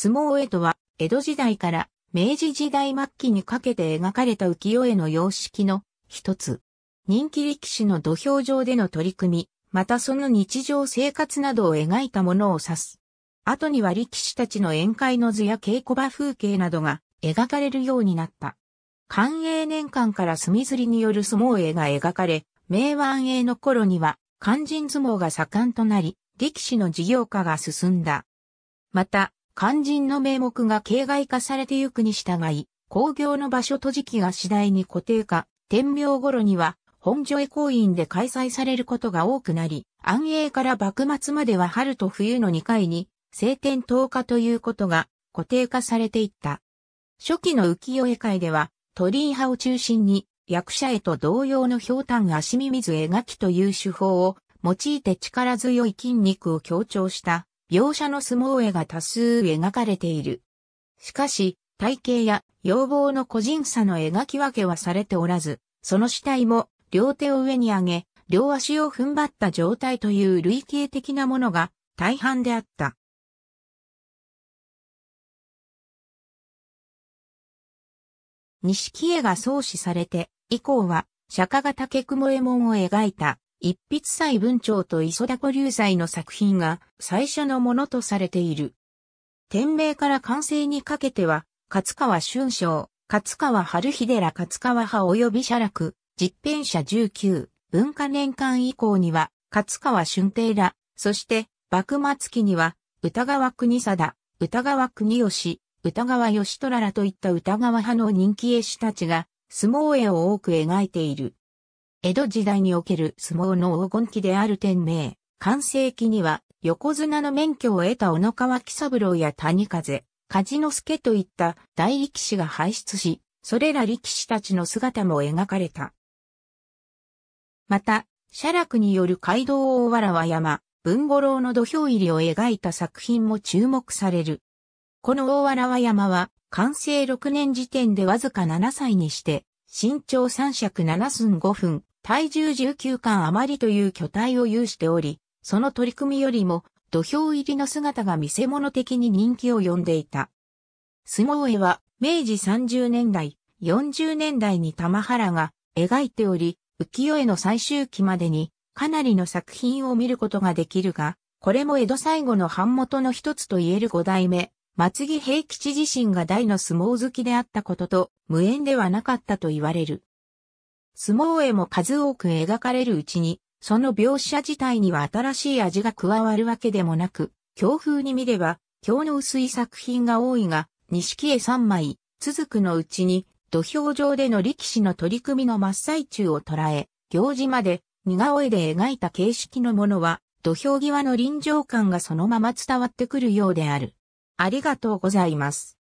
相撲絵とは、江戸時代から明治時代末期にかけて描かれた浮世絵の様式の一つ。人気力士の土俵上での取り組み、またその日常生活などを描いたものを指す。後には力士たちの宴会の図や稽古場風景などが描かれるようになった。寛永年間から墨摺りによる相撲絵が描かれ、明和安永の頃には肝心相撲が盛んとなり、力士の事業化が進んだ。また、肝心の名目が形骸化されてゆくに従い、工業の場所と時期が次第に固定化、天明頃には本所へ行院で開催されることが多くなり、安永から幕末までは春と冬の2回に、晴天10日ということが固定化されていった。初期の浮世絵界では、鳥居派を中心に、役者絵と同様の氷炭足ミ水絵描きという手法を用いて力強い筋肉を強調した描写の相撲絵が多数描かれている。しかし、体型や要望の個人差の描き分けはされておらず、その死体も両手を上に上げ、両足を踏ん張った状態という類型的なものが大半であった。錦絵が創始されて、以降は釈迦が竹雲絵門を描いた一筆祭文鳥と磯田古流祭の作品が最初のものとされている。天明から完成にかけては、勝川春章、勝川春秀ら勝川派及び写楽、実編者19、文化年間以降には、勝川春帝ら、そして、幕末期には、歌川国貞、歌川国吉、歌川義虎らといった歌川派の人気絵師たちが、相撲絵を多く描いている。江戸時代における相撲の黄金期である天明、完成期には横綱の免許を得た小野川喜三郎や谷風、梶之助といった大力士が輩出し、それら力士たちの姿も描かれた。また、写楽による街道大わ山、文五郎の土俵入りを描いた作品も注目される。この大わ山は、完成6年時点でわずか7歳にして、身長3尺7寸5分、体重19巻余りという巨体を有しており、その取り組みよりも土俵入りの姿が見せ物的に人気を呼んでいた。相撲絵は明治30年代、40年代に玉原が描いており、浮世絵の最終期までにかなりの作品を見ることができるが、これも江戸最後の版元の一つと言える五代目、松木平吉自身が大の相撲好きであったことと無縁ではなかったと言われる。相撲絵も数多く描かれるうちに、その描写自体には新しい味が加わるわけでもなく、強風に見れば、強の薄い作品が多いが、錦絵3枚、続くのうちに、土俵上での力士の取り組みの真っ最中を捉え、行事まで似顔絵で描いた形式のものは、土俵際の臨場感がそのまま伝わってくるようである。ありがとうございます。